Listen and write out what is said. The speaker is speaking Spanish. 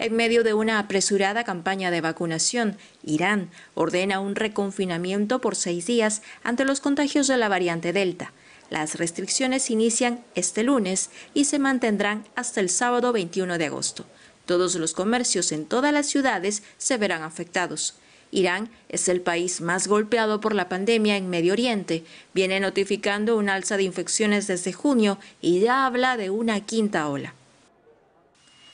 En medio de una apresurada campaña de vacunación, Irán ordena un reconfinamiento por seis días ante los contagios de la variante Delta. Las restricciones inician este lunes y se mantendrán hasta el sábado 21 de agosto. Todos los comercios en todas las ciudades se verán afectados. Irán es el país más golpeado por la pandemia en Medio Oriente. Viene notificando un alza de infecciones desde junio y ya habla de una quinta ola.